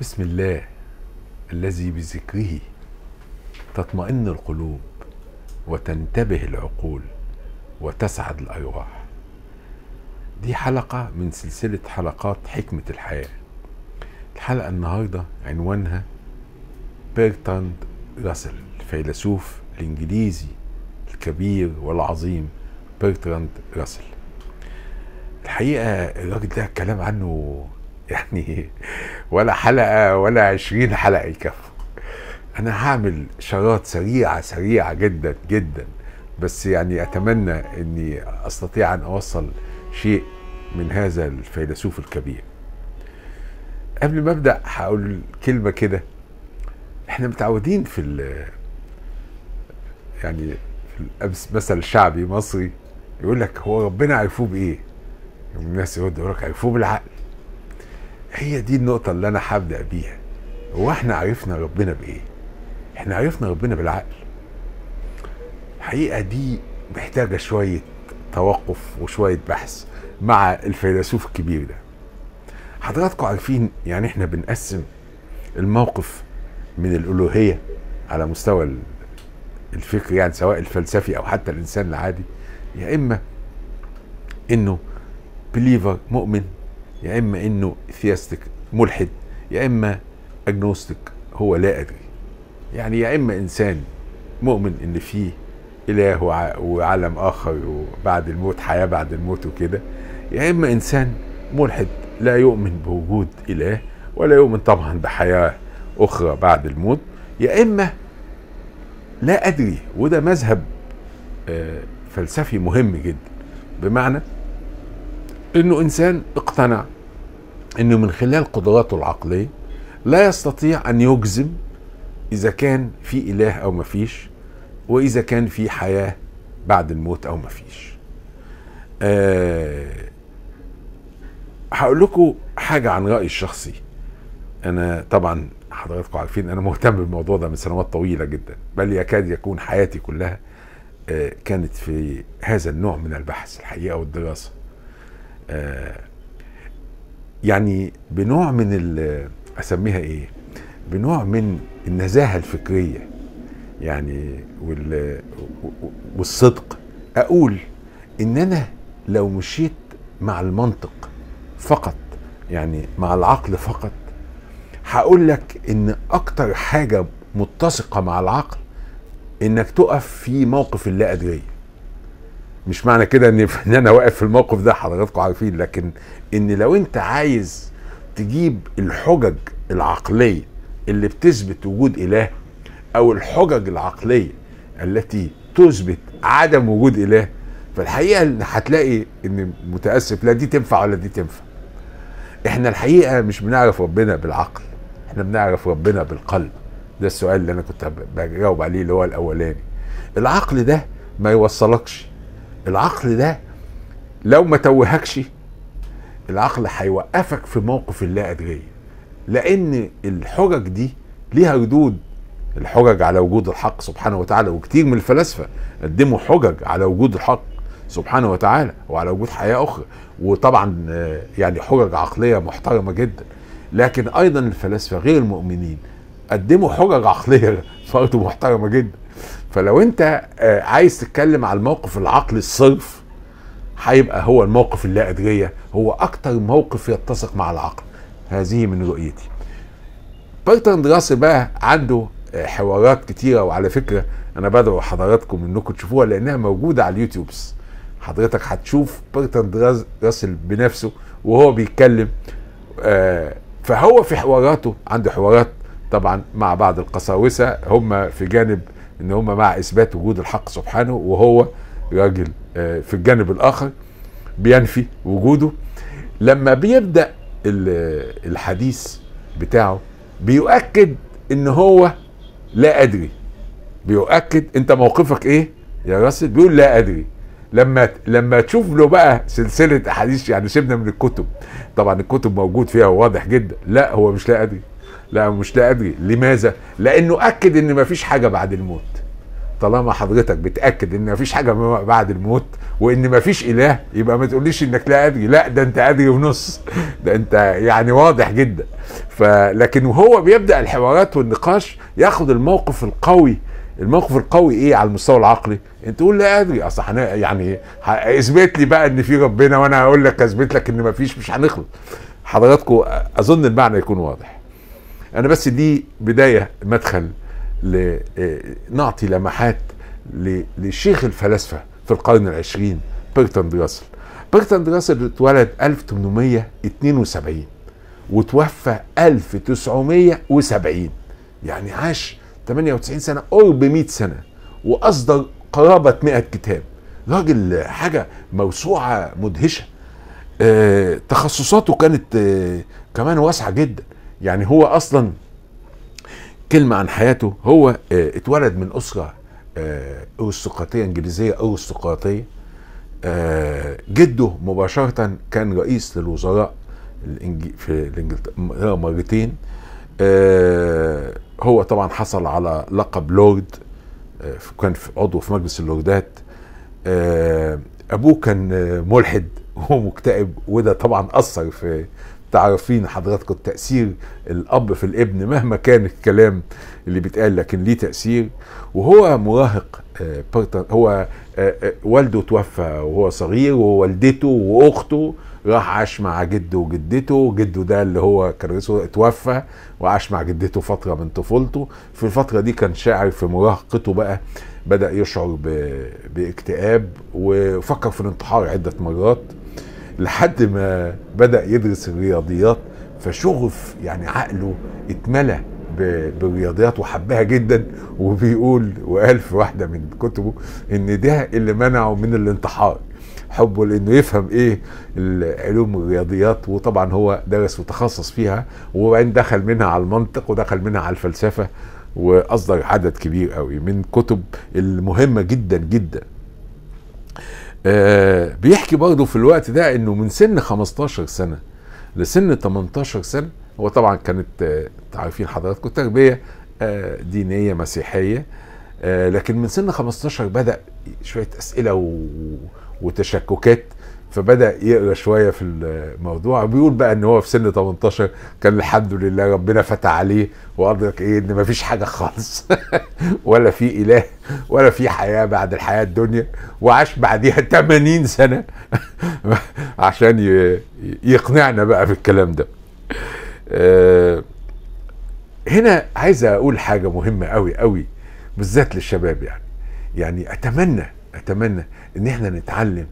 بسم الله الذي بذكره تطمئن القلوب وتنتبه العقول وتسعد الأرواح دي حلقة من سلسلة حلقات حكمة الحياة الحلقة النهاردة عنوانها بيرتاند راسل الفيلسوف الإنجليزي الكبير والعظيم بيرتراند راسل الحقيقة الراجل ده الكلام عنه يعني ولا حلقه ولا عشرين حلقه يكفوا انا هعمل شغلات سريعه سريعه جدا جدا بس يعني اتمنى اني استطيع ان اوصل شيء من هذا الفيلسوف الكبير قبل ما ابدا هقول كلمه كده احنا متعودين في ال يعني في مثل شعبي مصري يقول لك هو ربنا عرفوه بايه؟ الناس يقول لك عرفوه بالعقل هي دي النقطة اللي أنا هبدأ بيها هو احنا عرفنا ربنا بإيه؟ احنا عرفنا ربنا بالعقل الحقيقة دي محتاجة شوية توقف وشوية بحث مع الفيلسوف الكبير ده حضراتكم عارفين يعني احنا بنقسم الموقف من الألوهية على مستوى الفكر يعني سواء الفلسفي أو حتى الإنسان العادي يا إما إنه بليفر مؤمن يا اما انه ثياستك ملحد يا اما اجنوستك هو لا ادري يعني يا اما انسان مؤمن ان فيه اله وعالم اخر وبعد الموت حياه بعد الموت وكده يا اما انسان ملحد لا يؤمن بوجود اله ولا يؤمن طبعا بحياه اخرى بعد الموت يا اما لا ادري وده مذهب آه، فلسفي مهم جدا بمعنى انه انسان اقتنع انه من خلال قدراته العقليه لا يستطيع ان يجزم اذا كان في اله او ما فيش واذا كان في حياه بعد الموت او ما فيش أه هقول لكم حاجه عن رايي الشخصي انا طبعا حضراتكم عارفين انا مهتم بالموضوع ده من سنوات طويله جدا بل يكاد يكون حياتي كلها آه، كانت في هذا النوع من البحث الحقيقه والدراسه آه، يعني بنوع من اسميها ايه بنوع من النزاهه الفكريه يعني وال والصدق اقول ان انا لو مشيت مع المنطق فقط يعني مع العقل فقط هقول لك ان اكتر حاجه متسقه مع العقل انك تقف في موقف اللا ادريه مش معنى كده ان ان انا واقف في الموقف ده حضراتكم عارفين لكن ان لو انت عايز تجيب الحجج العقليه اللي بتثبت وجود اله او الحجج العقليه التي تثبت عدم وجود اله فالحقيقه هتلاقي ان متاسف لا دي تنفع ولا دي تنفع احنا الحقيقه مش بنعرف ربنا بالعقل احنا بنعرف ربنا بالقلب ده السؤال اللي انا كنت بجاوب عليه اللي هو الاولاني العقل ده ما يوصلكش العقل ده لو ما توهكش العقل هيوقفك في موقف اللا أدري لأن الحجج دي ليها ردود الحجج على وجود الحق سبحانه وتعالى وكتير من الفلاسفة قدموا حجج على وجود الحق سبحانه وتعالى وعلى وجود حياة أخرى وطبعا آه، يعني حجج عقلية محترمة جدا لكن أيضا الفلاسفة غير المؤمنين قدموا حجج عقلية برضه محترمة جدا فلو انت آه، عايز تتكلم على الموقف العقلي الصرف هيبقى هو الموقف اللا ادريه هو اكتر موقف يتسق مع العقل هذه من رؤيتي برتراند راسل بقى عنده آه، حوارات كتيره وعلى فكره انا بدعو حضراتكم انكم تشوفوها لانها موجوده على اليوتيوبس حضرتك هتشوف برتراند راسل بنفسه وهو بيتكلم آه، فهو في حواراته عنده حوارات طبعا مع بعض القساوسه هم في جانب ان هم مع اثبات وجود الحق سبحانه وهو راجل آه، في الجانب الاخر بينفي وجوده لما بيبدا الحديث بتاعه بيؤكد ان هو لا ادري بيؤكد انت موقفك ايه يا راسل بيقول لا ادري لما لما تشوف له بقى سلسله احاديث يعني سيبنا من الكتب طبعا الكتب موجود فيها واضح جدا لا هو مش لا ادري لا مش لا ادري لماذا لانه اكد ان مفيش حاجه بعد الموت طالما حضرتك بتاكد ان مفيش حاجه بعد الموت وان مفيش اله يبقى ما تقوليش انك لا ادري لا ده انت ادري ونص ده انت يعني واضح جدا فلكن وهو بيبدا الحوارات والنقاش ياخد الموقف القوي الموقف القوي ايه على المستوى العقلي انت تقول لا ادري اصل يعني اثبت لي بقى ان في ربنا وانا هقول لك اثبت لك ان مفيش مش هنخلص حضراتكم اظن المعنى يكون واضح انا بس دي بدايه مدخل آه، نعطي لمحات لشيخ الفلاسفه في القرن العشرين بيرتون دراسل بيرتون دراسل اتولد 1872 وتوفى 1970 يعني عاش 98 سنه قرب 100 سنه واصدر قرابه 100 كتاب راجل حاجه موسوعه مدهشه آه، تخصصاته كانت آه، كمان واسعه جدا يعني هو اصلا كلمه عن حياته هو آه، اتولد من اسره آه، ارستقراطيه انجليزيه ارستقراطيه آه، جده مباشره كان رئيس للوزراء في انجلترا مرتين هو طبعا حصل على لقب لورد كان عضو في مجلس اللوردات ابوه كان ملحد ومكتئب وده طبعا اثر في تعرفين حضراتكم تأثير الأب في الابن مهما كان الكلام اللي بيتقال لكن ليه تأثير وهو مراهق آه، هو آه، آه، والده توفى وهو صغير ووالدته وأخته راح عاش مع جده وجدته جده ده اللي هو كان رئيسه اتوفى وعاش مع جدته فترة من طفولته في الفترة دي كان شاعر في مراهقته بقى بدأ يشعر باكتئاب وفكر في الانتحار عدة مرات لحد ما بدا يدرس الرياضيات فشغف يعني عقله اتملى بالرياضيات وحبها جدا وبيقول وقال في واحده من كتبه ان ده اللي منعه من الانتحار حبه لانه يفهم ايه العلوم الرياضيات وطبعا هو درس وتخصص فيها وبعدين دخل منها على المنطق ودخل منها على الفلسفه واصدر عدد كبير قوي من كتب المهمه جدا جدا آه، بيحكي برضه في الوقت ده انه من سن 15 سنه لسن 18 سنه هو طبعا كانت آه، عارفين حضراتكم تربيه آه، دينيه مسيحيه لكن من سن 15 بدا شويه اسئله و... وتشككات فبدا يقرا شويه في الموضوع بيقول بقى ان هو في سن 18 كان الحمد لله ربنا فتح عليه وادرك ايه ان مفيش حاجه خالص ولا في اله ولا في حياه بعد الحياه الدنيا وعاش بعديها 80 سنه عشان يقنعنا بقى في الكلام ده آه، هنا عايز اقول حاجه مهمه قوي قوي بالذات للشباب يعني يعني اتمنى اتمنى ان احنا نتعلم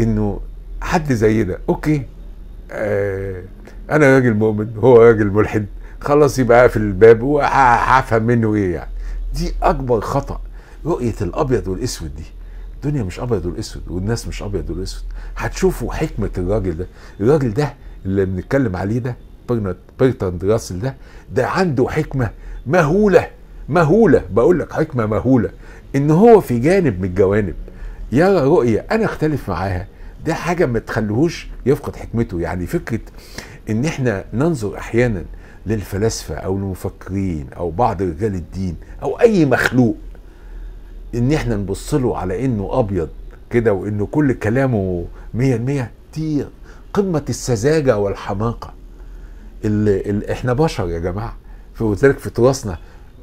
انه حد زي ده اوكي آه انا راجل مؤمن هو راجل ملحد خلاص يبقى اقفل الباب وهفهم منه ايه يعني دي اكبر خطا رؤيه الابيض والاسود دي الدنيا مش ابيض والاسود والناس مش ابيض والاسود هتشوفوا حكمه الراجل ده الراجل ده اللي بنتكلم عليه ده بيرتاند راسل ده ده عنده حكمه مهوله مهوله بقول لك حكمه مهوله ان هو في جانب من الجوانب يا رؤية أنا أختلف معاها ده حاجة ما تخليهوش يفقد حكمته يعني فكرة إن إحنا ننظر أحيانا للفلاسفة أو المفكرين أو بعض رجال الدين أو أي مخلوق إن إحنا نبص له على إنه أبيض كده وإنه كل كلامه مية مية دي قمة السذاجة والحماقة اللي اللي إحنا بشر يا جماعة ولذلك في تراثنا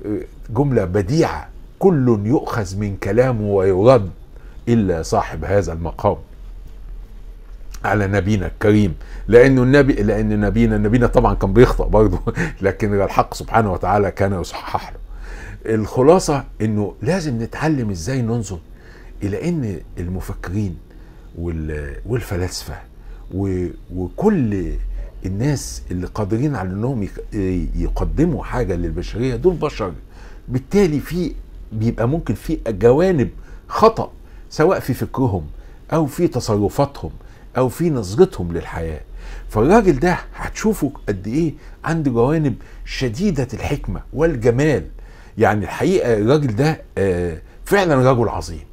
آه، جملة بديعة كل يؤخذ من كلامه ويرد الا صاحب هذا المقام على نبينا الكريم لانه النبي لان نبينا نبينا طبعا كان بيخطأ برضه لكن الحق سبحانه وتعالى كان يصحح له الخلاصه انه لازم نتعلم ازاي ننظر الى ان المفكرين والفلاسفه وكل الناس اللي قادرين على انهم يقدموا حاجه للبشريه دول بشر بالتالي في بيبقى ممكن في جوانب خطأ سواء في فكرهم او في تصرفاتهم او في نظرتهم للحياه فالراجل ده هتشوفه قد ايه عنده جوانب شديده الحكمه والجمال يعني الحقيقه الراجل ده آه، فعلا رجل عظيم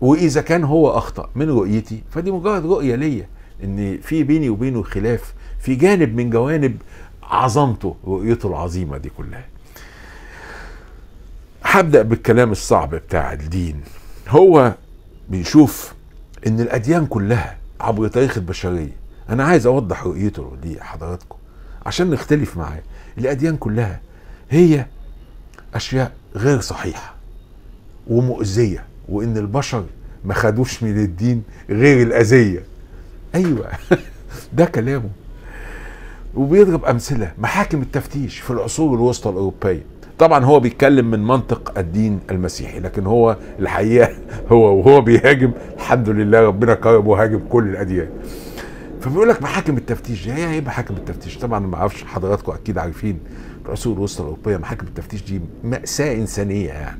واذا كان هو اخطا من رؤيتي فدي مجرد رؤيه ليا ان في بيني وبينه خلاف في جانب من جوانب عظمته رؤيته العظيمه دي كلها هبدا بالكلام الصعب بتاع الدين هو بنشوف ان الاديان كلها عبر تاريخ البشريه انا عايز اوضح رؤيته لحضراتكم عشان نختلف معاه الاديان كلها هي اشياء غير صحيحه ومؤذيه وان البشر ما خدوش من الدين غير الاذيه ايوه ده كلامه وبيضرب امثله محاكم التفتيش في العصور الوسطى الاوروبيه طبعا هو بيتكلم من منطق الدين المسيحي لكن هو الحقيقه هو وهو بيهاجم الحمد لله ربنا كرمه وهاجم كل الاديان فبيقول لك محاكم التفتيش ايه هي محاكم التفتيش طبعا ما اعرفش حضراتكم اكيد عارفين العصور الوسطى الاوروبيه محاكم التفتيش دي ماساه انسانيه يعني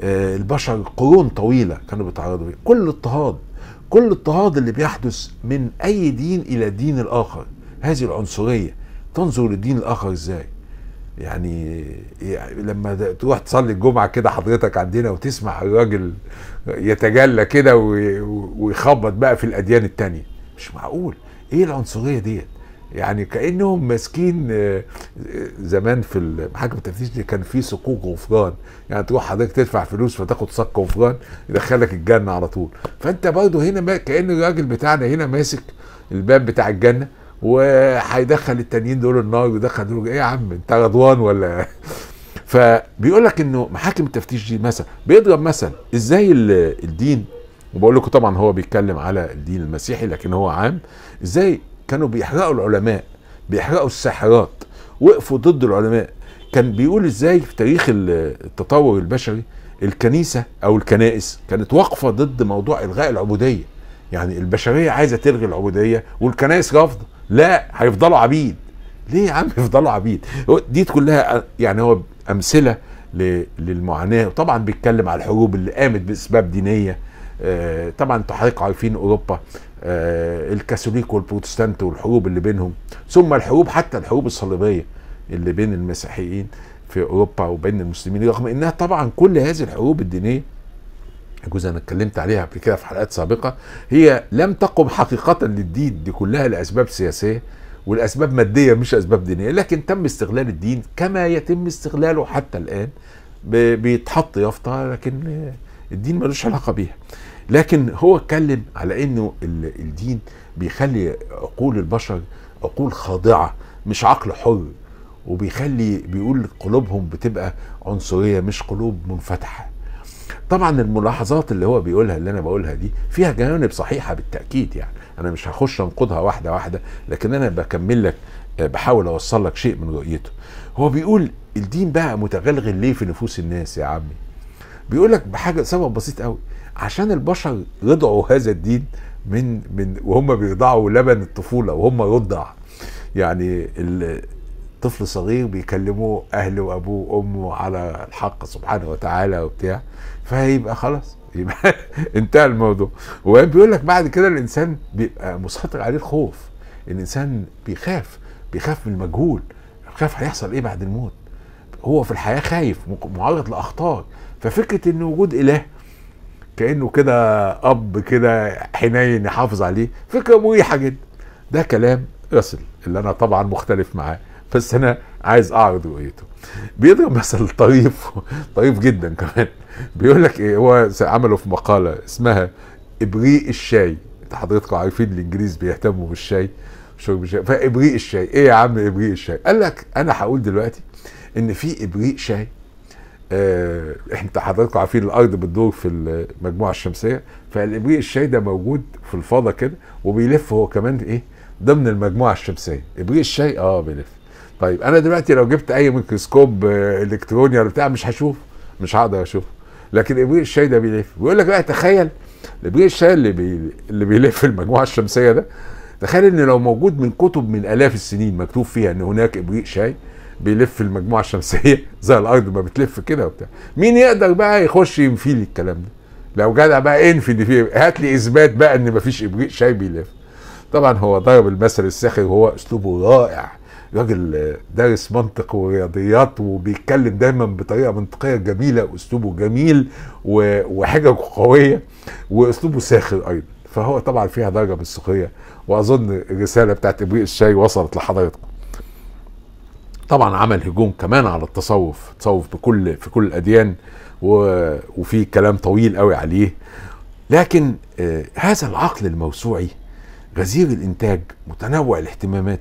آه البشر قرون طويله كانوا بيتعرضوا كل اضطهاد كل اضطهاد اللي بيحدث من اي دين الى دين الاخر هذه العنصريه تنظر للدين الاخر ازاي يعني لما تروح تصلي الجمعه كده حضرتك عندنا وتسمع الراجل يتجلى كده ويخبط بقى في الاديان التانية مش معقول ايه العنصريه ديت يعني كانهم ماسكين آه، آه، زمان في محاكم التفتيش دي كان في صكوك غفران يعني تروح حضرتك تدفع فلوس فتاخد صك غفران يدخلك الجنه على طول فانت برضه هنا كان الراجل بتاعنا هنا ماسك الباب بتاع الجنه وهيدخل التانيين دول النار ويدخل دول ايه يا عم انت غضوان ولا إيه؟ فبيقول لك انه محاكم التفتيش دي مثلا بيضرب مثلا ازاي الدين وبقول لكم طبعا هو بيتكلم على الدين المسيحي لكن هو عام ازاي كانوا بيحرقوا العلماء بيحرقوا الساحرات وقفوا ضد العلماء كان بيقول ازاي في تاريخ التطور البشري الكنيسه او الكنائس كانت واقفه ضد موضوع الغاء العبوديه يعني البشريه عايزه تلغي العبوديه والكنائس رافضه لا هيفضلوا عبيد ليه يا عم يفضلوا عبيد دي كلها يعني هو امثله للمعاناه وطبعا بيتكلم على الحروب اللي قامت باسباب دينيه آه، طبعا انتوا حضرتك عارفين اوروبا آه، الكاثوليك والبروتستانت والحروب اللي بينهم ثم الحروب حتى الحروب الصليبيه اللي بين المسيحيين في اوروبا وبين المسلمين رغم انها طبعا كل هذه الحروب الدينيه يجوز انا اتكلمت عليها قبل كده في حلقات سابقه هي لم تقم حقيقه للدين دي كلها لاسباب سياسيه والاسباب ماديه مش اسباب دينيه لكن تم استغلال الدين كما يتم استغلاله حتى الان بيتحط يافطه لكن الدين ملوش علاقه بيها لكن هو اتكلم على انه الدين بيخلي عقول البشر عقول خاضعه مش عقل حر وبيخلي بيقول قلوبهم بتبقى عنصريه مش قلوب منفتحه طبعا الملاحظات اللي هو بيقولها اللي انا بقولها دي فيها جوانب صحيحه بالتاكيد يعني انا مش هخش انقضها واحده واحده لكن انا بكمل لك آه، بحاول اوصل لك شيء من رؤيته هو بيقول الدين بقى متغلغل ليه في نفوس الناس يا عمي بيقول لك بحاجه سبب بسيط قوي عشان البشر رضعوا هذا الدين من من وهم بيرضعوا لبن الطفوله وهم رضع يعني طفل صغير بيكلموه اهله وابوه وامه على الحق سبحانه وتعالى وبتاع فيبقى خلاص يبقى انتهى الموضوع وبعدين بيقول لك بعد كده الانسان بيبقى مسيطر عليه الخوف الانسان بيخاف بيخاف من المجهول خاف هيحصل ايه بعد الموت هو في الحياه خايف معرض لاخطار ففكره ان وجود اله كانه كده اب كده حنين يحافظ عليه فكره مريحه جدا ده كلام رسل اللي انا طبعا مختلف معاه بس انا عايز اعرض رؤيته بيضرب مثل طريف طريف جدا كمان بيقول لك ايه هو عمله في مقاله اسمها ابريق الشاي انت حضرتكم عارفين الانجليز بيهتموا بالشاي شرب الشاي فابريق الشاي ايه يا عم ابريق الشاي قال لك انا هقول دلوقتي ان في ابريق شاي آه انت حضرتكم عارفين الارض بتدور في المجموعه الشمسيه فالابريق الشاي ده موجود في الفضاء كده وبيلف هو كمان ايه ضمن المجموعه الشمسيه ابريق الشاي اه بيلف طيب انا دلوقتي لو جبت اي ميكروسكوب آه، الكتروني ولا بتاع مش هشوف مش هقدر اشوفه لكن ابريق الشاي ده بيلف بيقول لك بقى تخيل ابريق الشاي اللي بي... اللي بيلف المجموعه الشمسيه ده تخيل ان لو موجود من كتب من الاف السنين مكتوب فيها ان هناك ابريق شاي بيلف المجموعه الشمسيه زي الارض ما بتلف كده وبتاع مين يقدر بقى يخش ينفي لي الكلام ده لو جدع بقى انفي اللي فيه هات لي اثبات بقى ان مفيش ابريق شاي بيلف طبعا هو ضرب المثل الساخر وهو اسلوبه رائع راجل دارس منطق ورياضيات وبيتكلم دايما بطريقه منطقيه جميله واسلوبه جميل وحاجه قويه واسلوبه ساخر ايضا فهو طبعا فيها درجه من السخريه واظن الرساله بتاعت ابريق الشاي وصلت لحضراتكم طبعا عمل هجوم كمان على التصوف تصوف بكل في كل الاديان وفي كلام طويل قوي عليه لكن آه، هذا العقل الموسوعي غزير الانتاج متنوع الاهتمامات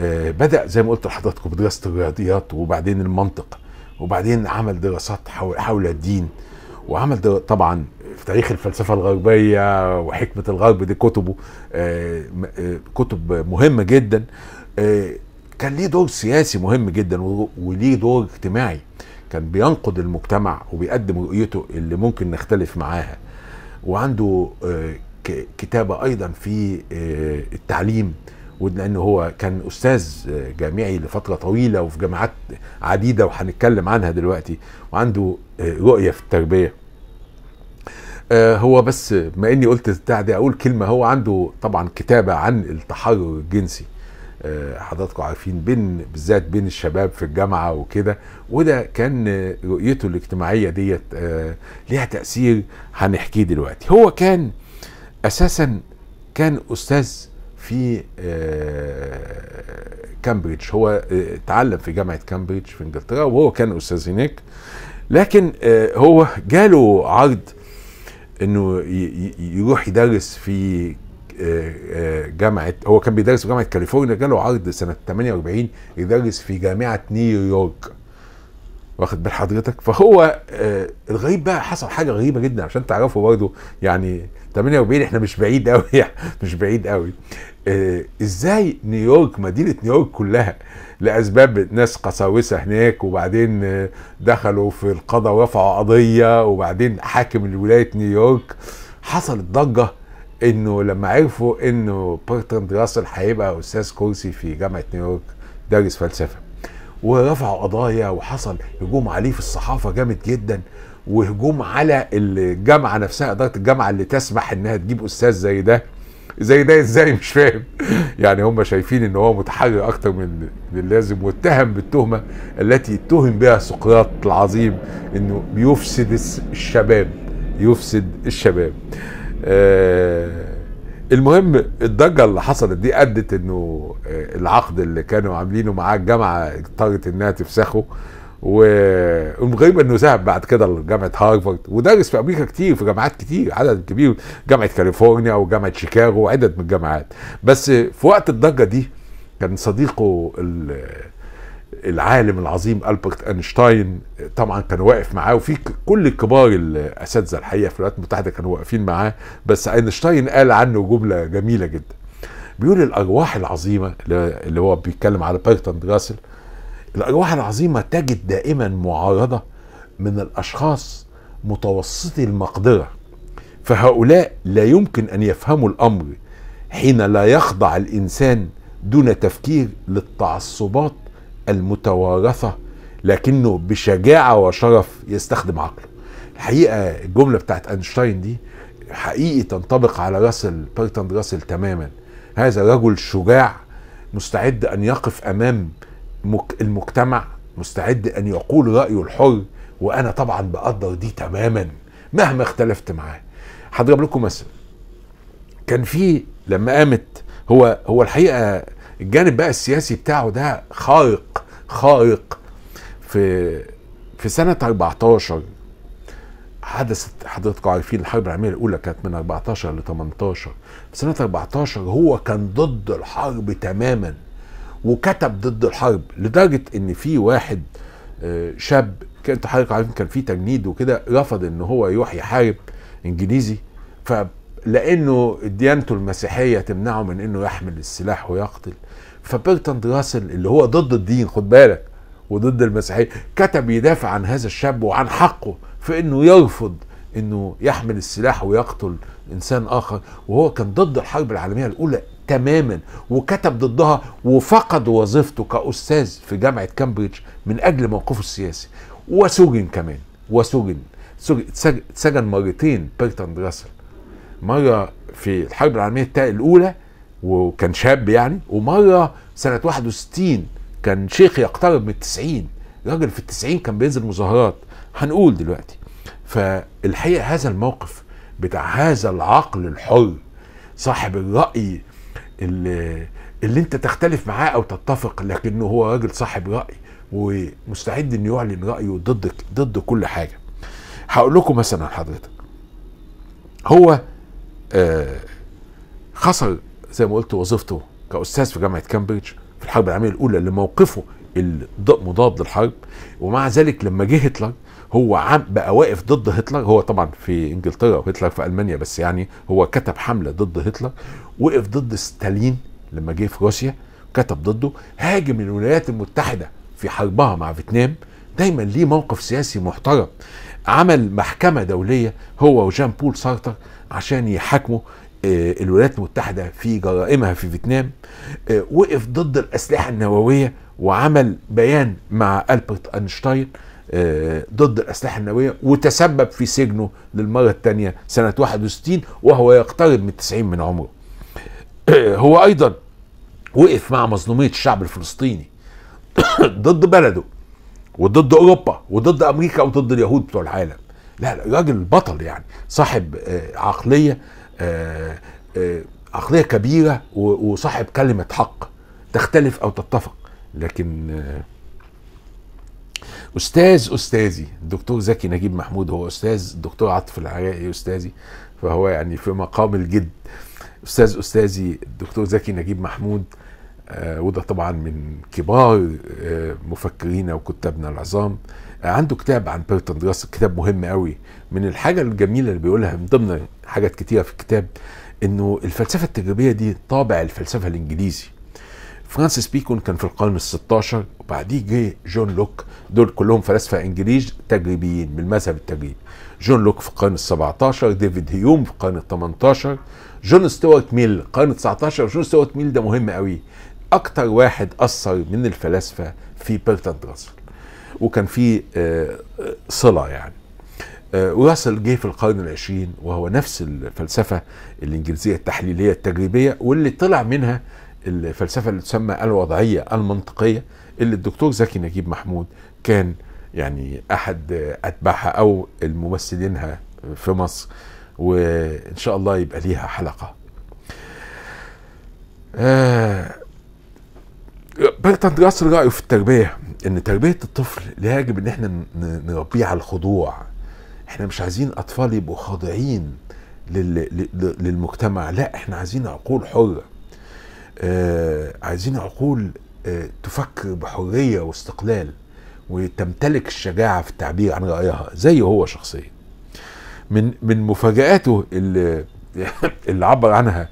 آه، بدا زي ما قلت لحضراتكم بدراسه الرياضيات وبعدين المنطق وبعدين عمل دراسات حول, حول الدين وعمل طبعا في تاريخ الفلسفه الغربيه وحكمه الغرب دي كتبه آه، آه، كتب مهمه جدا كان ليه دور سياسي مهم جدا وليه دور اجتماعي كان بينقد المجتمع وبيقدم رؤيته اللي ممكن نختلف معاها وعنده كتابه ايضا في التعليم ولانه هو كان استاذ جامعي لفتره طويله وفي جامعات عديده وهنتكلم عنها دلوقتي وعنده رؤيه في التربيه آه، هو بس ما اني قلت بتاع ده اقول كلمه هو عنده طبعا كتابه عن التحرر الجنسي آه، حضراتكم عارفين بين بالذات بين الشباب في الجامعه وكده وده كان رؤيته الاجتماعيه ديت آه، ليها تاثير هنحكيه دلوقتي هو كان اساسا كان استاذ في كامبريدج آه، هو اتعلم آه، في جامعه كامبريدج في انجلترا وهو كان استاذ هناك لكن آه، هو جاله عرض انه يروح يدرس في جامعه هو كان بيدرس في جامعه كاليفورنيا جاله عرض سنه 48 يدرس في جامعه نيويورك واخد بال حضرتك فهو الغريب بقى حصل حاجه غريبه جدا عشان تعرفوا برضه يعني 48 احنا مش بعيد قوي يعني، مش بعيد قوي آه، ازاي نيويورك مدينه نيويورك كلها لاسباب ناس قساوسه هناك وبعدين دخلوا في القضاء ورفعوا قضيه وبعدين حاكم ولايه نيويورك حصلت ضجه انه لما عرفوا انه برتراند راسل هيبقى استاذ كرسي في جامعه نيويورك دارس فلسفه ورفعوا قضايا وحصل هجوم عليه في الصحافه جامد جدا وهجوم على الجامعه نفسها اداره الجامعه اللي تسمح انها تجيب استاذ زي ده زي ده ازاي مش فاهم يعني هم شايفين ان هو متحرر اكتر من اللازم واتهم بالتهمه التي اتهم بها سقراط العظيم انه بيفسد الشباب يفسد الشباب آه المهم الضجه اللي حصلت دي ادت انه آه، العقد اللي كانوا عاملينه معاه الجامعه اضطرت انها تفسخه والغريب انه ذهب بعد كده لجامعه هارفارد ودرس في امريكا كتير في جامعات كتير عدد كبير جامعه كاليفورنيا وجامعه شيكاغو وعدد من الجامعات بس في وقت الضجه دي كان صديقه العالم العظيم البرت اينشتاين طبعا كان واقف معاه وفي كل الكبار الاساتذه الحقيقه في الولايات المتحده كانوا واقفين معاه بس اينشتاين قال عنه جمله جميله جدا بيقول الارواح العظيمه اللي هو بيتكلم على بيرتاند راسل الأرواح العظيمة تجد دائما معارضة من الأشخاص متوسطي المقدرة فهؤلاء لا يمكن أن يفهموا الأمر حين لا يخضع الإنسان دون تفكير للتعصبات المتوارثة لكنه بشجاعة وشرف يستخدم عقله الحقيقة الجملة بتاعت أينشتاين دي حقيقي تنطبق على راسل بيرتاند راسل تماما هذا رجل شجاع مستعد أن يقف أمام المجتمع مستعد ان يقول رايه الحر وانا طبعا بقدر دي تماما مهما اختلفت معاه هضرب لكم مثل كان في لما قامت هو هو الحقيقه الجانب بقى السياسي بتاعه ده خارق خارق في في سنه 14 حدثت حضراتكم عارفين الحرب العالميه الاولى كانت من 14 ل 18 في سنه 14 هو كان ضد الحرب تماما وكتب ضد الحرب لدرجه ان في واحد آه، شاب كان حضرتك عارف كان في تجنيد وكده رفض ان هو يروح يحارب انجليزي ف لانه ديانته المسيحيه تمنعه من انه يحمل السلاح ويقتل فبرتند راسل اللي هو ضد الدين خد بالك وضد المسيحيه كتب يدافع عن هذا الشاب وعن حقه في انه يرفض انه يحمل السلاح ويقتل انسان اخر وهو كان ضد الحرب العالميه الاولى تماما وكتب ضدها وفقد وظيفته كأستاذ في جامعة كامبريدج من أجل موقفه السياسي وسجن كمان وسجن اتسجن مرتين بيرتون راسل مرة في الحرب العالمية الأولى وكان شاب يعني ومرة سنة 61 كان شيخ يقترب من التسعين راجل في التسعين كان بينزل مظاهرات هنقول دلوقتي فالحقيقة هذا الموقف بتاع هذا العقل الحر صاحب الرأي اللي, اللي انت تختلف معاه او تتفق لكنه هو راجل صاحب راي ومستعد انه يعلن رايه ضدك ضد كل حاجه هقول لكم مثلا حضرتك هو آه خسر زي ما قلت وظيفته كاستاذ في جامعه كامبريدج في الحرب العالميه الاولى لموقفه المضاد للحرب ومع ذلك لما جه هتلر هو عم بقى واقف ضد هتلر هو طبعا في انجلترا وهتلر في المانيا بس يعني هو كتب حمله ضد هتلر وقف ضد ستالين لما جه في روسيا كتب ضده هاجم الولايات المتحده في حربها مع فيتنام دايما ليه موقف سياسي محترم عمل محكمه دوليه هو وجان بول سارتر عشان يحاكموا آه، الولايات المتحده في جرائمها في فيتنام آه، وقف ضد الاسلحه النوويه وعمل بيان مع البرت اينشتاين آه، ضد الأسلحة النووية وتسبب في سجنه للمرة الثانية سنة 61 وهو يقترب من 90 من عمره آه، هو أيضا وقف مع مظلومية الشعب الفلسطيني ضد بلده وضد أوروبا وضد أمريكا وضد اليهود بتوع العالم لا لا راجل بطل يعني صاحب آه، عقلية عقلية كبيرة وصاحب كلمة حق تختلف أو تتفق لكن استاذ استاذي الدكتور زكي نجيب محمود هو استاذ الدكتور عاطف العراقي استاذي فهو يعني في مقام الجد استاذ استاذي الدكتور زكي نجيب محمود آه، وده طبعا من كبار آه، مفكرينا وكتابنا العظام آه، عنده كتاب عن بيرتون دراس كتاب مهم قوي من الحاجه الجميله اللي بيقولها من ضمن حاجات كتيره في الكتاب انه الفلسفه التجريبيه دي طابع الفلسفه الانجليزي فرانسيس بيكون كان في القرن ال16 وبعديه جه جون لوك دول كلهم فلاسفه انجليز تجريبيين من المذهب التجريبي جون لوك في القرن ال17 ديفيد هيوم في القرن ال18 جون ستوارت ميل القرن ال19 جون ستوارت ميل ده مهم قوي اكتر واحد اثر من الفلاسفه في بيرتراند راسل وكان في آه، آه، صله يعني آه، راسل جه في القرن العشرين وهو نفس الفلسفه الانجليزيه التحليليه التجريبيه واللي طلع منها الفلسفه اللي تسمى الوضعيه المنطقيه اللي الدكتور زكي نجيب محمود كان يعني احد اتباعها او الممثلينها في مصر وان شاء الله يبقى ليها حلقه آه برتراند راسل رايه في التربيه ان تربيه الطفل لا يجب ان احنا نربيه على الخضوع احنا مش عايزين اطفال يبقوا خاضعين للمجتمع لا احنا عايزين عقول حره آه، عايزين عقول آه، تفكر بحريه واستقلال وتمتلك الشجاعه في التعبير عن رايها زي هو شخصيا من من مفاجاته اللي اللي عبر عنها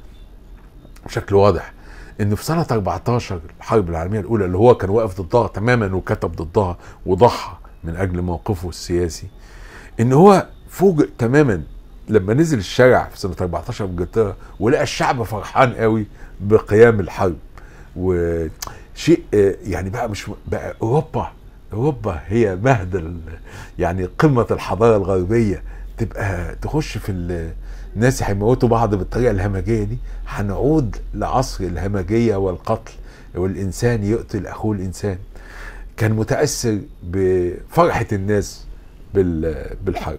بشكل واضح انه في سنه 14 الحرب العالميه الاولى اللي هو كان واقف ضدها تماما وكتب ضدها وضحى من اجل موقفه السياسي ان هو فوجئ تماما لما نزل الشارع في سنه 14 في انجلترا ولقى الشعب فرحان قوي بقيام الحرب وشيء يعني بقى مش بقى اوروبا اوروبا هي مهد يعني قمه الحضاره الغربيه تبقى تخش في الناس هيموتوا بعض بالطريقه الهمجيه دي هنعود لعصر الهمجيه والقتل والانسان يقتل اخوه الانسان كان متاثر بفرحه الناس بالحرب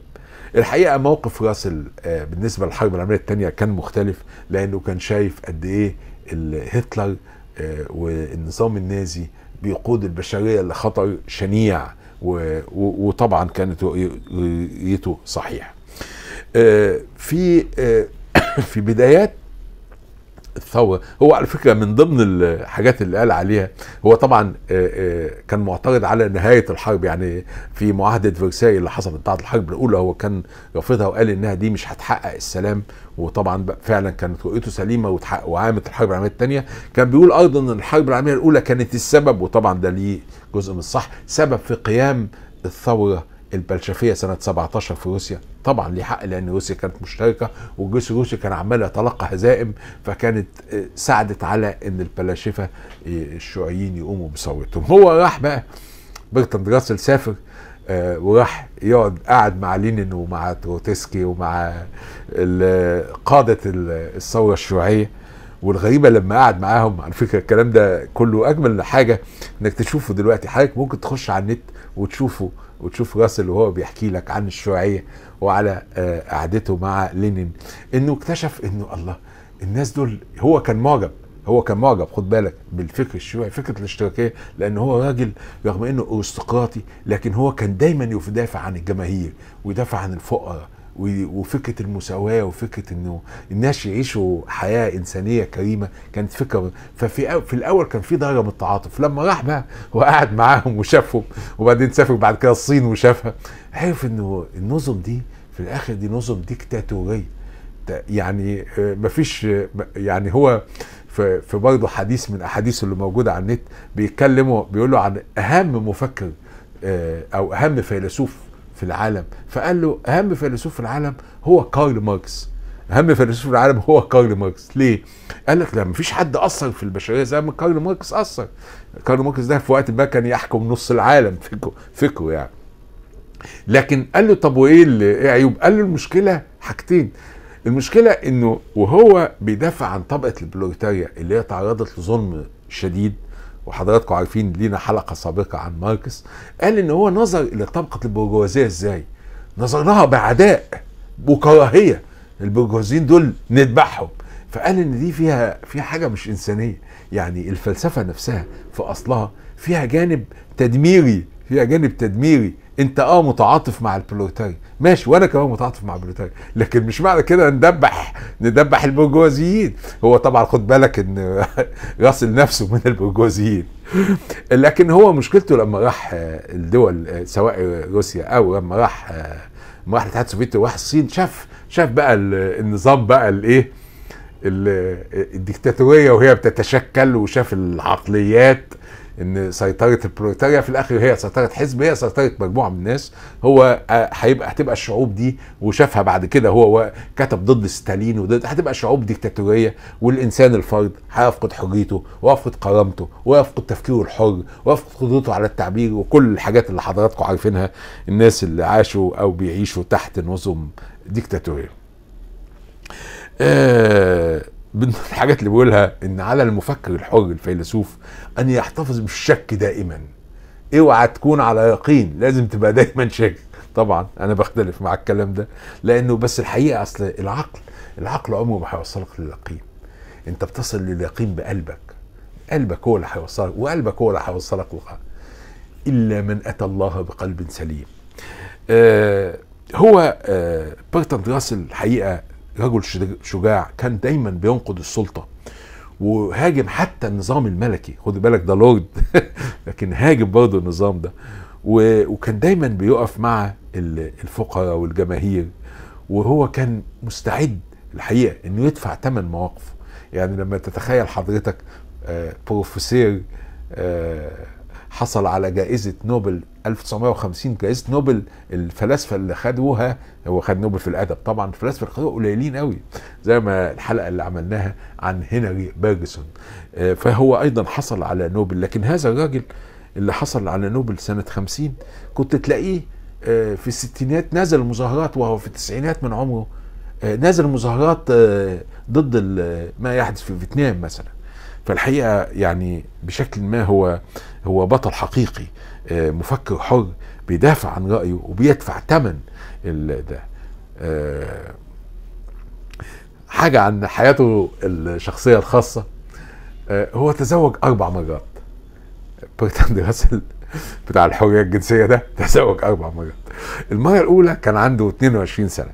الحقيقه موقف راسل آه، بالنسبه للحرب العالميه الثانيه كان مختلف لانه كان شايف قد ايه هتلر آه، والنظام النازي بيقود البشريه لخطر شنيع وطبعا كانت رؤيته صحيحه آه، في في بدايات الثوره هو على فكره من ضمن الحاجات اللي قال عليها هو طبعا آه، آه، كان معترض على نهايه الحرب يعني في معاهده فرساي اللي حصلت بتاعه الحرب الاولى هو كان رافضها وقال انها دي مش هتحقق السلام وطبعا فعلا كانت رؤيته سليمه وتحقق الحرب العالميه الثانيه كان بيقول ايضا ان الحرب العالميه الاولى كانت السبب وطبعا ده ليه جزء من الصح سبب في قيام الثوره البلشفيه سنه 17 في روسيا طبعا ليه حق لان روسيا كانت مشتركه والجيش الروسي كان عمال يتلقى هزائم فكانت آه، ساعدت على ان البلاشفه آه، الشيوعيين يقوموا بثورتهم هو راح بقى برتاند راسل سافر آه، وراح يقعد قعد مع لينين ومع تروتسكي ومع قاده الثوره الشيوعيه والغريبه لما قعد معاهم على فكره الكلام ده كله اجمل حاجه انك تشوفه دلوقتي حضرتك ممكن تخش على النت وتشوفه وتشوف راسل وهو بيحكي لك عن الشيوعيه وعلى آه، قعدته مع لينين انه اكتشف انه الله الناس دول هو كان معجب هو كان معجب خد بالك بالفكر الشيوعي فكره الاشتراكيه لان هو راجل رغم انه ارستقراطي لكن هو كان دايما يدافع عن الجماهير ويدافع عن الفقراء وفكره المساواه وفكره انه الناس يعيشوا حياه انسانيه كريمه كانت فكره ففي في الاول كان في درجه من التعاطف لما راح بقى وقعد معاهم وشافهم وبعدين سافر بعد كده الصين وشافها عرف انه النظم دي في الاخر دي نظم ديكتاتوريه يعني آه، مفيش يعني هو في برضه حديث من احاديث اللي موجوده على النت بيتكلموا بيقولوا عن اهم مفكر آه، او اهم فيلسوف في العالم فقال له اهم فيلسوف في العالم هو كارل ماركس اهم فيلسوف في العالم هو كارل ماركس ليه قال لك لا مفيش حد اثر في البشريه زي ما كارل ماركس اثر كارل ماركس ده في وقت ما كان يحكم نص العالم فكره يعني لكن قال له طب وايه ايه عيوب قال له المشكله حاجتين المشكله انه وهو بيدافع عن طبقه البلوريتاريا اللي هي تعرضت لظلم شديد وحضراتكم عارفين لينا حلقه سابقه عن ماركس قال ان هو نظر الى طبقه البرجوازيه ازاي نظر لها بعداء وكراهيه البرجوازيين دول نذبحهم فقال ان دي فيها فيها حاجه مش انسانيه يعني الفلسفه نفسها في اصلها فيها جانب تدميري فيها جانب تدميري انت اه متعاطف مع البلوتاي ماشي وانا كمان متعاطف مع البلوتاي لكن مش معنى كده ندبح ندبح البرجوازيين هو طبعا خد بالك ان غسل نفسه من البرجوازيين لكن هو مشكلته لما راح آه، الدول آه، سواء روسيا او لما راح مرحلة آه، راح الاتحاد السوفيتي وراح الصين شاف شاف بقى النظام بقى الايه الديكتاتوريه وهي بتتشكل وشاف العقليات ان سيطره البروليتاريا في الاخر هي سيطره حزب هي سيطره مجموعه من الناس هو آه، هيبقى هتبقى الشعوب دي وشافها بعد كده هو كتب ضد ستالين وضد هتبقى شعوب ديكتاتوريه والانسان الفرد هيفقد حريته ويفقد كرامته ويفقد تفكيره الحر ويفقد قدرته على التعبير وكل الحاجات اللي حضراتكم عارفينها الناس اللي عاشوا او بيعيشوا تحت نظم ديكتاتوريه. آه من الحاجات اللي بيقولها ان على المفكر الحر الفيلسوف ان يحتفظ بالشك دائما اوعى تكون على يقين لازم تبقى دايما شاك طبعا انا بختلف مع الكلام ده لانه بس الحقيقه اصل العقل العقل عمره ما هيوصلك لليقين انت بتصل لليقين بقلبك قلبك هو اللي هيوصلك وقلبك هو اللي هيوصلك الا من اتى الله بقلب سليم آه هو آه بيرتون راسل الحقيقه رجل شجاع كان دايما بينقض السلطه وهاجم حتى النظام الملكي خد بالك ده لورد لكن هاجم برضه النظام ده وكان دايما بيقف مع الفقراء والجماهير وهو كان مستعد الحقيقه انه يدفع ثمن مواقفه يعني لما تتخيل حضرتك آه، بروفيسور آه، حصل على جائزة نوبل 1950 جائزة نوبل الفلاسفة اللي خدوها هو خد نوبل في الأدب طبعا الفلاسفة اللي خدوها قليلين قوي زي ما الحلقة اللي عملناها عن هنري بيرجسون آه، فهو أيضا حصل على نوبل لكن هذا الراجل اللي حصل على نوبل سنة 50 كنت تلاقيه آه، في الستينات نزل مظاهرات وهو في التسعينات من عمره آه، نزل مظاهرات ضد ما يحدث في فيتنام مثلا فالحقيقه يعني بشكل ما هو هو بطل حقيقي آه، مفكر حر بيدافع عن رايه وبيدفع ثمن ده آه، حاجه عن حياته الشخصيه الخاصه آه، هو تزوج اربع مرات برتاند راسل بتاع الحريه الجنسيه ده تزوج اربع مرات المره الاولى كان عنده 22 سنه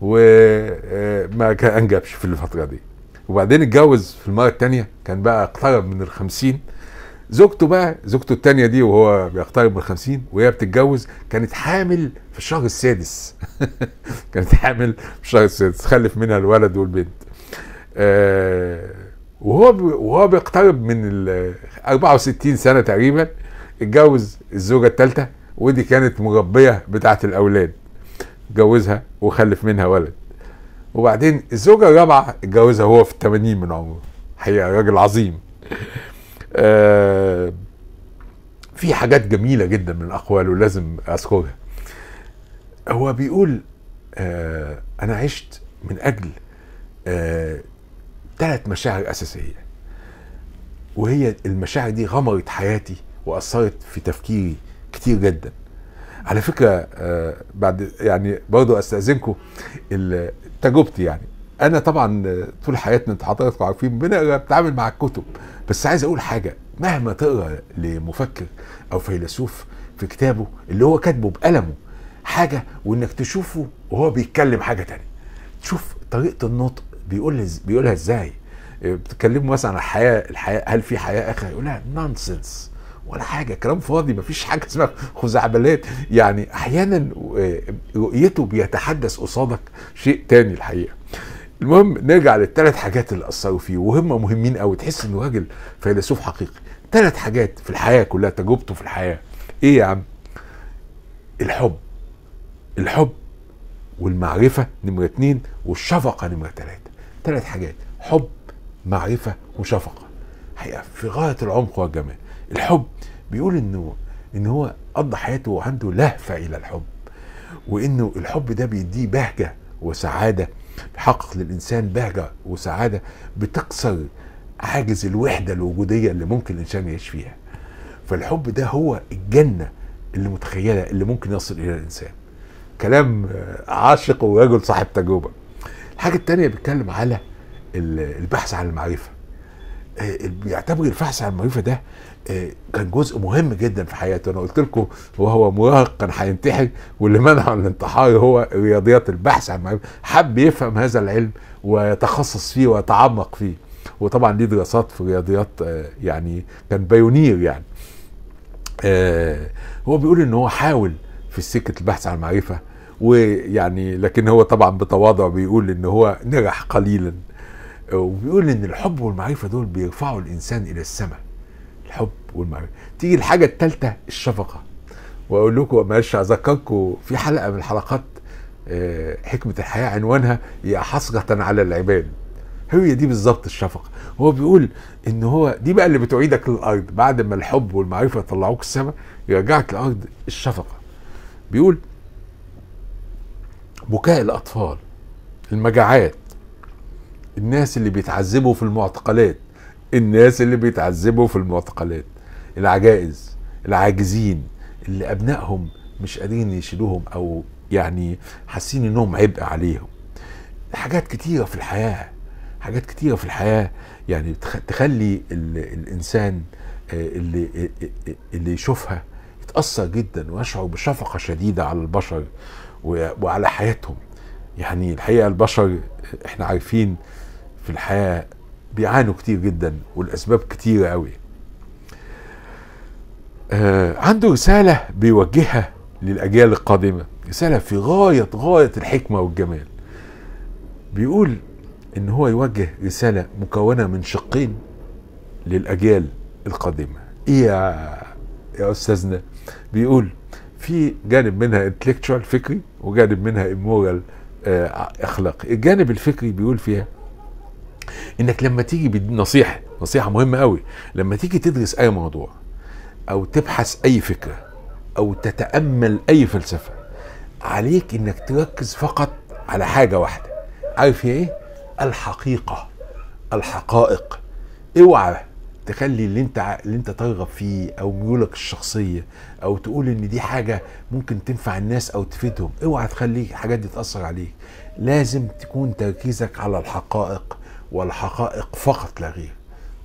وما انجبش في الفتره دي وبعدين اتجوز في المره الثانيه كان بقى اقترب من الخمسين زوجته بقى زوجته الثانيه دي وهو بيقترب من الخمسين وهي بتتجوز كانت حامل في الشهر السادس كانت حامل في الشهر السادس خلف منها الولد والبنت آه، وهو وهو بيقترب من ال 64 سنه تقريبا اتجوز الزوجه الثالثه ودي كانت مربيه بتاعه الاولاد اتجوزها وخلف منها ولد وبعدين الزوجه الرابعه اتجوزها وهو في الثمانين من عمره حقيقه راجل عظيم آه، في حاجات جميله جدا من اقواله لازم اذكرها هو بيقول آه، انا عشت من اجل ثلاث آه، مشاعر اساسيه وهي المشاعر دي غمرت حياتي واثرت في تفكيري كتير جدا على فكره بعد يعني برضو استاذنكم تجربتي يعني انا طبعا طول حياتنا انت حضراتكم عارفين بنتعامل مع الكتب بس عايز اقول حاجه مهما تقرا لمفكر او فيلسوف في كتابه اللي هو كاتبه بقلمه حاجه وانك تشوفه وهو بيتكلم حاجه تانية تشوف طريقه النطق بيقول بيقولها ازاي آه، بتتكلموا مثلا عن الحياه الحياه هل في حياه اخرى يقولها نونسنس ولا حاجه كلام فاضي مفيش حاجه اسمها خزعبلات يعني احيانا آه، رؤيته بيتحدث قصادك شيء تاني الحقيقه المهم نرجع للثلاث حاجات اللي اثروا فيه وهم مهمين قوي تحس انه راجل فيلسوف حقيقي ثلاث حاجات في الحياه كلها تجربته في الحياه ايه يا عم الحب الحب والمعرفه نمره اتنين والشفقه نمره تلاته ثلاث حاجات حب معرفه وشفقه حقيقه في غايه العمق والجمال الحب بيقول انه ان هو قضى حياته وعنده لهفه الى الحب وانه الحب ده بيديه بهجه وسعاده بيحقق للانسان بهجه وسعاده بتكسر عاجز الوحده الوجوديه اللي ممكن الانسان يعيش فيها فالحب ده هو الجنه اللي متخيله اللي ممكن يصل اليها الانسان كلام عاشق ورجل صاحب تجربه الحاجه الثانيه بيتكلم على البحث عن المعرفه آه، بيعتبر البحث عن المعرفه ده آه، كان جزء مهم جدا في حياته انا قلت لكم وهو مراهق كان هينتحر واللي منعه من هو رياضيات البحث عن المعرفه حب يفهم هذا العلم ويتخصص فيه ويتعمق فيه وطبعا ليه دراسات في الرياضيات آه، يعني كان بايونير يعني هو بيقول ان هو حاول في سكه البحث عن المعرفه ويعني لكن هو طبعا بتواضع بيقول ان هو نجح قليلا وبيقول ان الحب والمعرفه دول بيرفعوا الانسان الى السماء الحب والمعرفه تيجي الحاجه الثالثه الشفقه واقول لكم معلش اذكركم في حلقه من الحلقات آه، حكمه الحياه عنوانها يا حسره على العباد هي دي بالظبط الشفقه هو بيقول ان هو دي بقى اللي بتعيدك للارض بعد ما الحب والمعرفه يطلعوك السماء يرجعك للارض الشفقه بيقول بكاء الاطفال المجاعات الناس اللي بيتعذبوا في المعتقلات الناس اللي بيتعذبوا في المعتقلات العجائز العاجزين اللي ابنائهم مش قادرين يشيلوهم او يعني حاسين انهم عبء عليهم حاجات كتيره في الحياه حاجات كتيره في الحياه يعني تخلي الانسان آه، اللي آه، آه، اللي يشوفها يتاثر جدا ويشعر بشفقه شديده على البشر وعلى حياتهم يعني الحقيقه البشر احنا عارفين في الحياه بيعانوا كتير جدا والاسباب كتيره قوي آه عنده رساله بيوجهها للاجيال القادمه رساله في غايه غايه الحكمه والجمال بيقول ان هو يوجه رساله مكونه من شقين للاجيال القادمه ايه يا, يا استاذنا بيقول في جانب منها انتلكتشوال فكري وجانب منها ايمورال آه، اخلاقي الجانب الفكري بيقول فيها انك لما تيجي بالنصيحة نصيحه نصيحه مهمه قوي لما تيجي تدرس اي موضوع او تبحث اي فكره او تتامل اي فلسفه عليك انك تركز فقط على حاجه واحده عارف هي ايه الحقيقه الحقائق اوعى تخلي اللي انت اللي انت ترغب فيه او ميولك الشخصيه او تقول ان دي حاجه ممكن تنفع الناس او تفيدهم اوعى تخلي الحاجات دي تاثر عليك لازم تكون تركيزك على الحقائق والحقائق فقط لا غير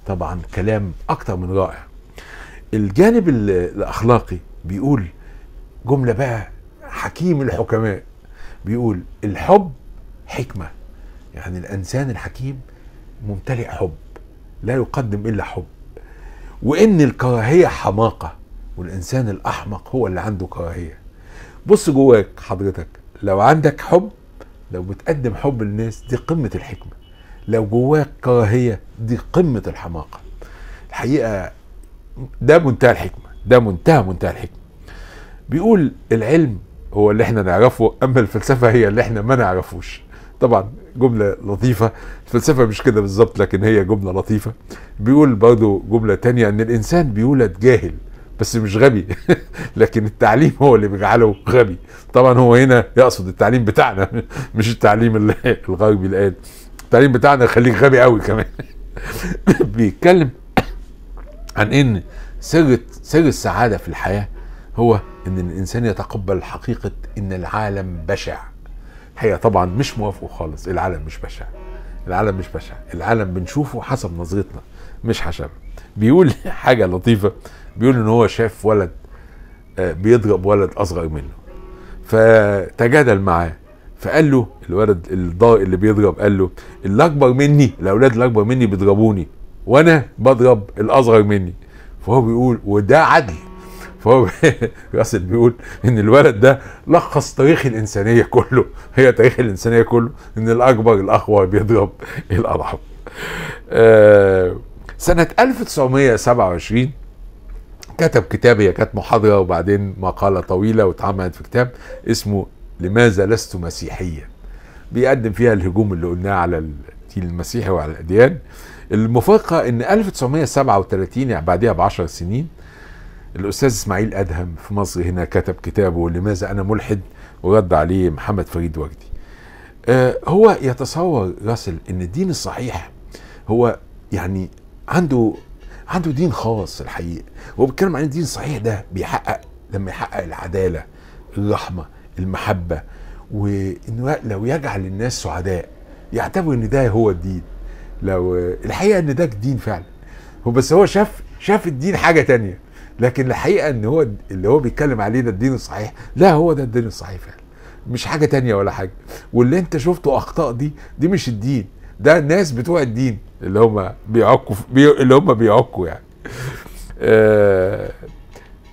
طبعا كلام اكتر من رائع الجانب الاخلاقي بيقول جمله بقى حكيم الحكماء بيقول الحب حكمه يعني الانسان الحكيم ممتلئ حب لا يقدم إلا حب وإن الكراهية حماقة والإنسان الأحمق هو اللي عنده كراهية بص جواك حضرتك لو عندك حب لو بتقدم حب للناس دي قمة الحكمة لو جواك كراهية دي قمة الحماقة الحقيقة ده منتهى الحكمة ده منتهى منتهى الحكمة بيقول العلم هو اللي احنا نعرفه أما الفلسفة هي اللي احنا ما نعرفوش طبعا جملة لطيفة الفلسفة مش كده بالظبط لكن هي جملة لطيفة بيقول برضه جملة تانية ان الانسان بيولد جاهل بس مش غبي لكن التعليم هو اللي بيجعله غبي طبعا هو هنا يقصد التعليم بتاعنا مش التعليم الغربي الان التعليم بتاعنا يخليك غبي قوي كمان بيتكلم عن ان سر سر السعاده في الحياه هو ان الانسان يتقبل حقيقه ان العالم بشع هي طبعا مش موافقه خالص العالم مش بشع العالم مش بشع العالم بنشوفه حسب نظرتنا مش حسب بيقول حاجه لطيفه بيقول ان هو شاف ولد آه، بيضرب ولد اصغر منه فتجادل معاه فقال له الولد اللي بيضرب قال له الاكبر مني الاولاد الاكبر مني بيضربوني وانا بضرب الاصغر مني فهو بيقول وده عدل فهو بيقصد بيقول ان الولد ده لخص تاريخ الانسانيه كله هي تاريخ الانسانيه كله ان الاكبر الاقوى بيضرب الاضعف آه، سنه 1927 كتب كتاب هي كانت محاضره وبعدين مقاله طويله واتعملت في كتاب اسمه لماذا لست مسيحيا بيقدم فيها الهجوم اللي قلناه على الدين المسيحي وعلى الاديان المفارقه ان 1937 يعني بعدها ب 10 سنين الأستاذ إسماعيل أدهم في مصر هنا كتب كتابه لماذا أنا ملحد ورد عليه محمد فريد وجدي آه، هو يتصور راسل ان الدين الصحيح هو يعني عنده عنده دين خاص الحقيقه هو بيتكلم عن الدين الصحيح ده بيحقق لما يحقق العداله الرحمه المحبه وانه لو يجعل الناس سعداء يعتبر ان ده هو الدين لو الحقيقه ان ده الدين فعلا هو بس هو شاف شاف الدين حاجه تانية لكن الحقيقه ان هو اللي هو بيتكلم عليه ده الدين الصحيح لا هو ده الدين الصحيح فعلا مش حاجه تانية ولا حاجه واللي انت شفته اخطاء دي دي مش الدين ده الناس بتوع الدين اللي هم بيعكوا بي... اللي هم بيعكوا يعني آه...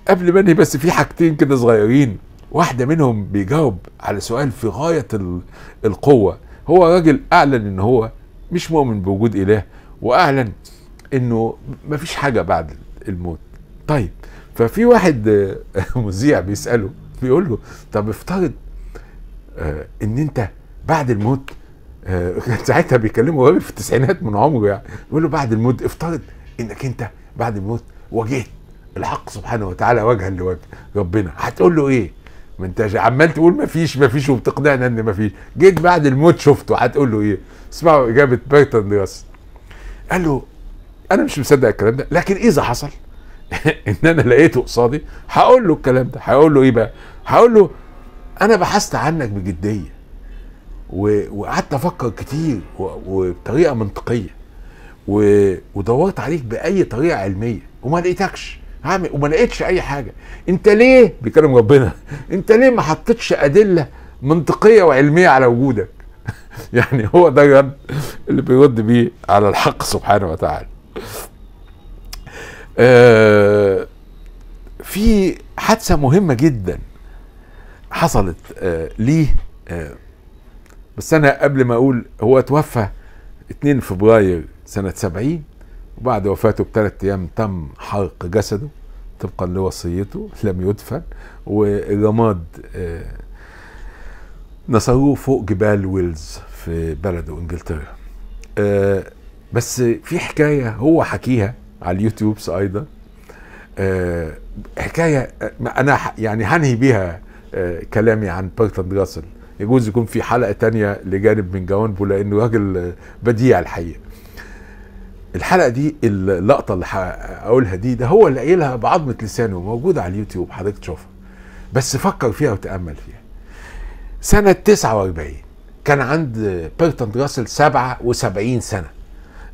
قبل ما انهي بس في حاجتين كده صغيرين واحده منهم بيجاوب على سؤال في غايه ال... القوه هو راجل اعلن ان هو مش مؤمن بوجود اله واعلن انه مفيش حاجه بعد الموت طيب ففي واحد آه، مذيع بيساله بيقول له طب افترض آه، ان انت بعد الموت كان آه، ساعتها بيكلمه وهو في التسعينات من عمره يعني بيقول له بعد الموت افترض انك انت بعد الموت واجهت الحق سبحانه وتعالى وجها لوجه ربنا هتقول له ايه؟ ما انت عمال تقول ما فيش ما فيش وبتقنعنا ان ما فيش جيت بعد الموت شفته هتقول له ايه؟ اسمعوا اجابه بيرتون راسل قال له انا مش مصدق الكلام ده لكن اذا إيه حصل ان انا لقيته قصادي هقول له الكلام ده هقول له ايه بقى هقول له انا بحثت عنك بجديه وقعدت افكر كتير وبطريقه منطقيه ودورت عليك باي طريقه علميه وما لقيتكش وما لقيتش اي حاجه انت ليه بيكلم ربنا انت ليه ما حطيتش ادله منطقيه وعلميه على وجودك يعني هو ده الرد اللي بيرد بيه على الحق سبحانه وتعالى آه، في حادثة مهمة جدا حصلت آه، ليه آه، بس أنا قبل ما أقول هو توفى 2 فبراير سنة 70 وبعد وفاته بثلاث أيام تم حرق جسده طبقا لوصيته لم يدفن والرماد نصروه فوق جبال ويلز في بلده انجلترا بس في حكاية هو حكيها على اليوتيوب ايضا آه، حكاية آه، أنا يعني هنهي بيها آه، كلامي عن بيرتون راسل يجوز يكون في حلقة تانية لجانب من جوانبه لأنه راجل بديع الحقيقة الحلقة دي اللقطة اللي هقولها دي ده هو اللي قايلها بعظمة لسانه موجودة على اليوتيوب حضرتك تشوفها بس فكر فيها وتأمل فيها سنة 49 كان عند بيرتون راسل 77 سنة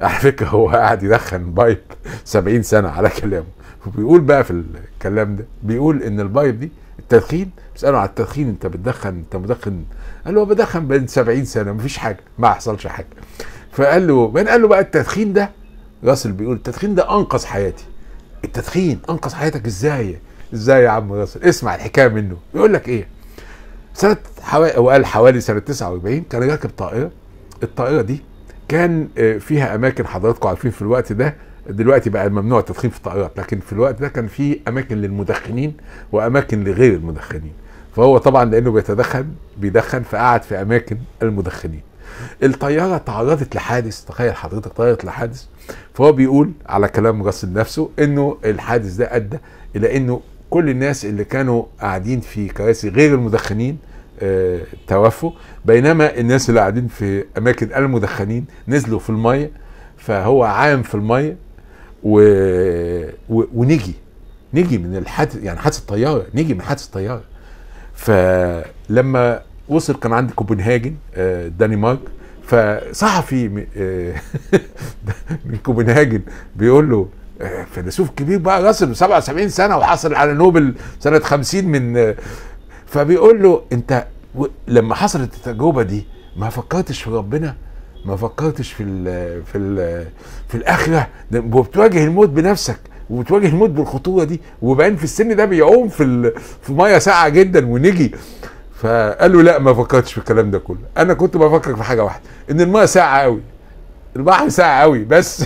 على فكره هو قاعد يدخن بايب 70 سنه على كلامه وبيقول بقى في الكلام ده بيقول ان البايب دي التدخين بيسالوا على التدخين انت بتدخن انت مدخن قال له بدخن بين 70 سنه مفيش حاجه ما حصلش حاجه فقال له بين قال له بقى التدخين ده راسل بيقول التدخين ده انقذ حياتي التدخين انقذ حياتك ازاي ازاي يا عم راسل اسمع الحكايه منه بيقول لك ايه سنه حوالي وقال حوالي سنه 49 كان راكب طائره الطائره دي كان آه، فيها اماكن حضراتكم عارفين في الوقت ده دلوقتي بقى ممنوع التدخين في الطائرات لكن في الوقت ده كان في اماكن للمدخنين واماكن لغير المدخنين فهو طبعا لانه بيتدخن بيدخن فقعد في اماكن المدخنين الطياره تعرضت لحادث تخيل حضرتك تعرضت لحادث فهو بيقول على كلام راسل نفسه انه الحادث ده ادى الى انه كل الناس اللي كانوا قاعدين في كراسي غير المدخنين توفوا بينما الناس اللي قاعدين في اماكن المدخنين نزلوا في الميه فهو عام في الميه و... و... ونجي نجي من الحادث يعني حادث الطياره نجي من حادث الطياره فلما وصل كان عند كوبنهاجن الدنمارك آه، فصحفي آه، من كوبنهاجن بيقول له آه، فيلسوف كبير بقى راسل 77 سنه وحصل على نوبل سنه 50 من فبيقول له انت لما حصلت التجربه دي ما فكرتش في ربنا ما فكرتش في الـ في الـ في الاخره وبتواجه الموت بنفسك وبتواجه الموت بالخطوره دي وبعدين في السن ده بيعوم في في ميه ساقعه جدا ونجي فقال له لا ما فكرتش في الكلام ده كله انا كنت بفكر في حاجه واحده ان الميه ساقعه قوي البحر ساقع قوي بس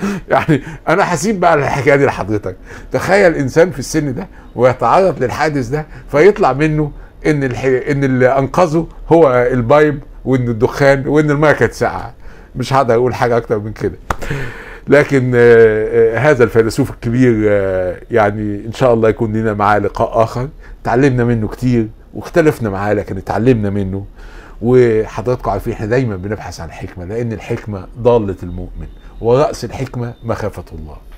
يعني انا هسيب بقى الحكايه دي لحضرتك تخيل انسان في السن ده ويتعرض للحادث ده فيطلع منه ان الح... ان اللي انقذه هو البايب وان الدخان وان الميه كانت ساقعه مش هقدر اقول حاجه اكتر من كده لكن آه، آه، هذا الفيلسوف الكبير آه، يعني ان شاء الله يكون لنا معاه لقاء اخر تعلمنا منه كتير واختلفنا معاه لكن اتعلمنا منه وحضراتكم عارفين احنا دايما بنبحث عن حكمه لان الحكمه ضاله المؤمن ورأس الحكمة مخافة الله